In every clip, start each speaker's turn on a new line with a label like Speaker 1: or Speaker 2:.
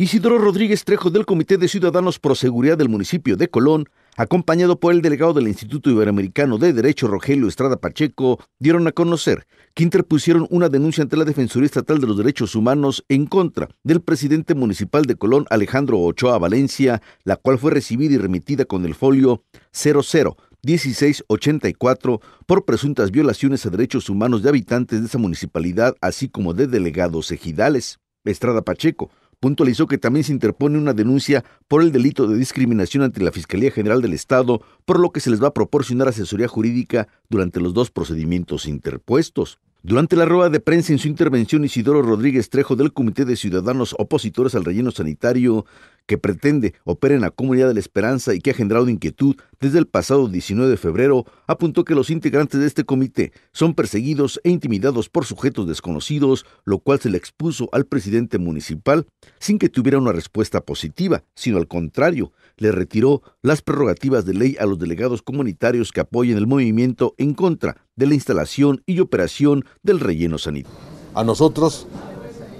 Speaker 1: Isidro Rodríguez Trejo del Comité de Ciudadanos por Seguridad del municipio de Colón, acompañado por el delegado del Instituto Iberoamericano de Derecho Rogelio Estrada Pacheco, dieron a conocer que interpusieron una denuncia ante la Defensoría Estatal de los Derechos Humanos en contra del presidente municipal de Colón, Alejandro Ochoa Valencia, la cual fue recibida y remitida con el folio 001684 por presuntas violaciones a derechos humanos de habitantes de esa municipalidad, así como de delegados ejidales. Estrada Pacheco puntualizó que también se interpone una denuncia por el delito de discriminación ante la Fiscalía General del Estado, por lo que se les va a proporcionar asesoría jurídica durante los dos procedimientos interpuestos. Durante la rueda de prensa en su intervención, Isidoro Rodríguez Trejo del Comité de Ciudadanos Opositores al Relleno Sanitario que pretende operar en la comunidad de la esperanza y que ha generado inquietud desde el pasado 19 de febrero, apuntó que los integrantes de este comité son perseguidos e intimidados por sujetos desconocidos, lo cual se le expuso al presidente municipal sin que tuviera una respuesta positiva, sino al contrario, le retiró las prerrogativas de ley a los delegados comunitarios que apoyen el movimiento en contra de la instalación y operación del relleno sanitario. A nosotros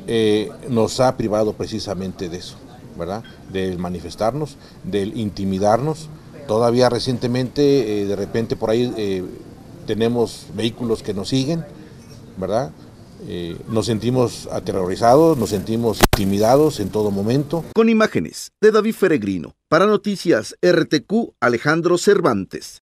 Speaker 1: eh, nos ha privado
Speaker 2: precisamente de eso. ¿verdad? Del manifestarnos, del intimidarnos. Todavía recientemente, eh, de repente por ahí eh, tenemos vehículos que nos siguen, ¿verdad? Eh, nos sentimos aterrorizados, nos sentimos intimidados
Speaker 1: en todo momento. Con imágenes de David Feregrino, para Noticias RTQ, Alejandro Cervantes.